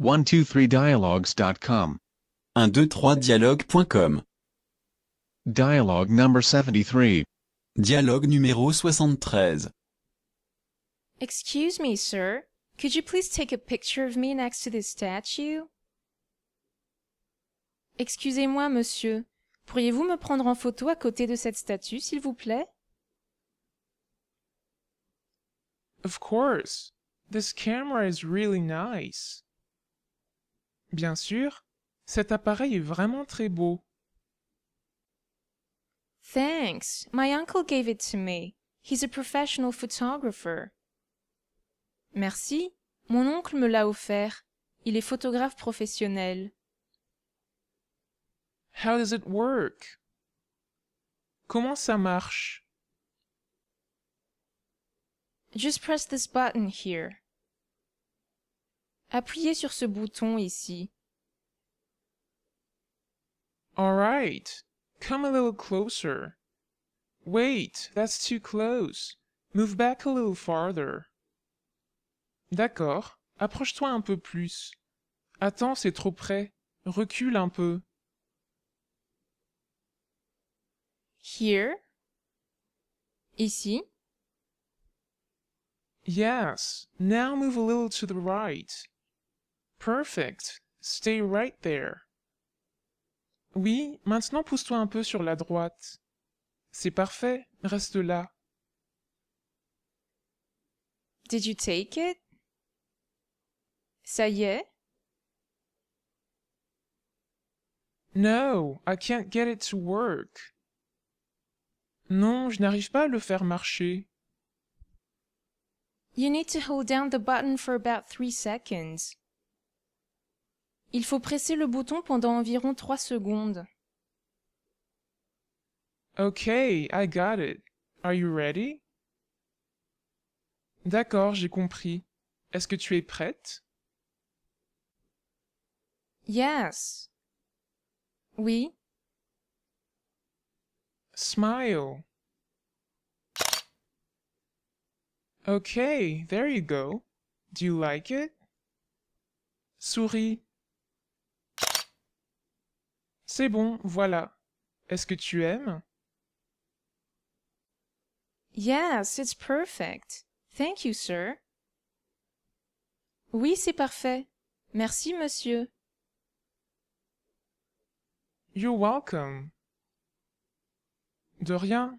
123dialogues.com. 123dialogue.com. Dialogue number 73. Dialogue numéro 73. Excuse me, sir. Could you please take a picture of me next to this statue? Excusez-moi, monsieur. Pourriez-vous me prendre en photo à côté de cette statue, s'il vous plaît? Of course. This camera is really nice. Bien sûr, cet appareil est vraiment très beau. Thanks. My uncle gave it to me. He's a professional photographer. Merci. Mon oncle me l'a offert. Il est photographe professionnel. How does it work? Comment ça marche? Just press this button here. Appuyez sur ce bouton ici. All right. Come a little closer. Wait, that's too close. Move back a little farther. D'accord. Approche-toi un peu plus. Attends, c'est trop près. Recule un peu. Here. Ici. Yes. Now move a little to the right. Perfect. Stay right there. Oui, maintenant pousse-toi un peu sur la droite. C'est parfait, reste là. Did you take it? Ça y est? No, I can't get it to work. Non, je n'arrive pas à le faire marcher. You need to hold down the button for about three seconds. Il faut presser le bouton pendant environ trois secondes. Ok, I got it. Are you ready? D'accord, j'ai compris. Est-ce que tu es prête? Yes. Oui. Smile. Ok, there you go. Do you like it? Souris. C'est bon, voilà. Est-ce que tu aimes Yes, it's perfect. Thank you, sir. Oui, c'est parfait. Merci, monsieur. You're welcome. De rien.